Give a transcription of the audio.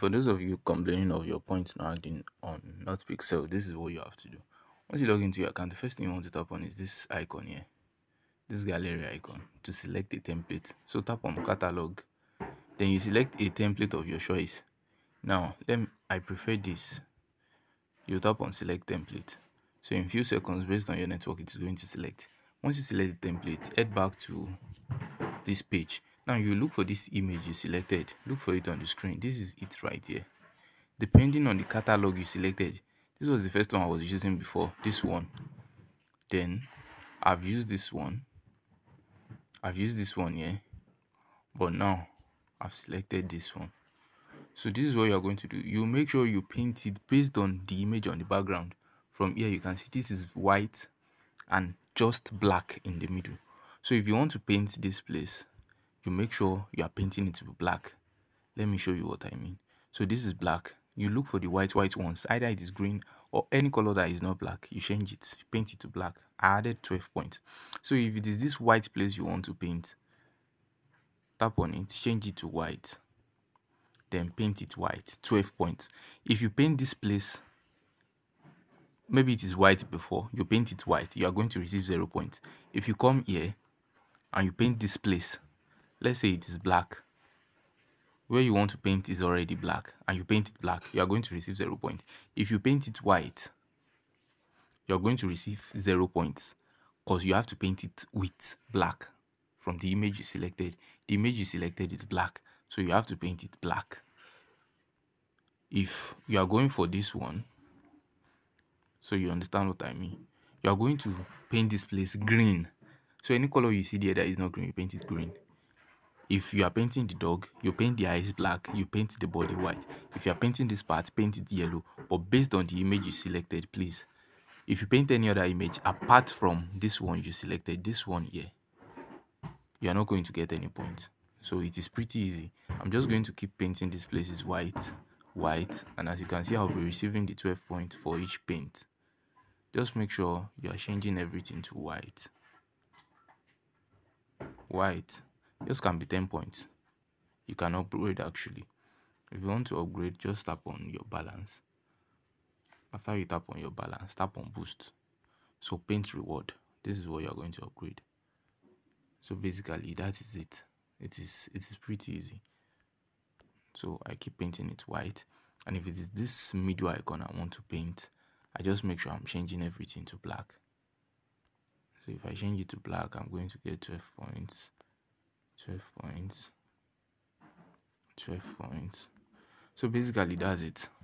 For those of you complaining of your points not acting on not pixel, this is what you have to do. Once you log into your account, the first thing you want to tap on is this icon here, this gallery icon, to select a template. So tap on catalog, then you select a template of your choice. Now, let me, I prefer this. You tap on select template. So in few seconds, based on your network, it's going to select. Once you select the template, head back to this page now you look for this image you selected look for it on the screen this is it right here depending on the catalog you selected this was the first one i was using before this one then i've used this one i've used this one here but now i've selected this one so this is what you're going to do you make sure you paint it based on the image on the background from here you can see this is white and just black in the middle so if you want to paint this place you make sure you are painting it with black let me show you what i mean so this is black you look for the white white ones either it is green or any color that is not black you change it paint it to black i added 12 points so if it is this white place you want to paint tap on it change it to white then paint it white 12 points if you paint this place maybe it is white before you paint it white you are going to receive zero points if you come here and you paint this place let's say it is black where you want to paint is already black and you paint it black you are going to receive zero point if you paint it white you're going to receive zero points because you have to paint it with black from the image you selected the image you selected is black so you have to paint it black if you are going for this one so you understand what i mean you are going to paint this place green so any color you see there that is not green you paint it green if you are painting the dog you paint the eyes black you paint the body white if you are painting this part paint it yellow but based on the image you selected please if you paint any other image apart from this one you selected this one here you are not going to get any points. so it is pretty easy i'm just going to keep painting these places white white and as you can see i'll be receiving the 12 points for each paint just make sure you are changing everything to white white yours can be 10 points you can upgrade actually if you want to upgrade just tap on your balance after you tap on your balance tap on boost so paint reward this is what you're going to upgrade so basically that is it it is it is pretty easy so i keep painting it white and if it is this middle icon i want to paint i just make sure i'm changing everything to black so if i change it to black i'm going to get 12 points 12 points 12 points so basically that's it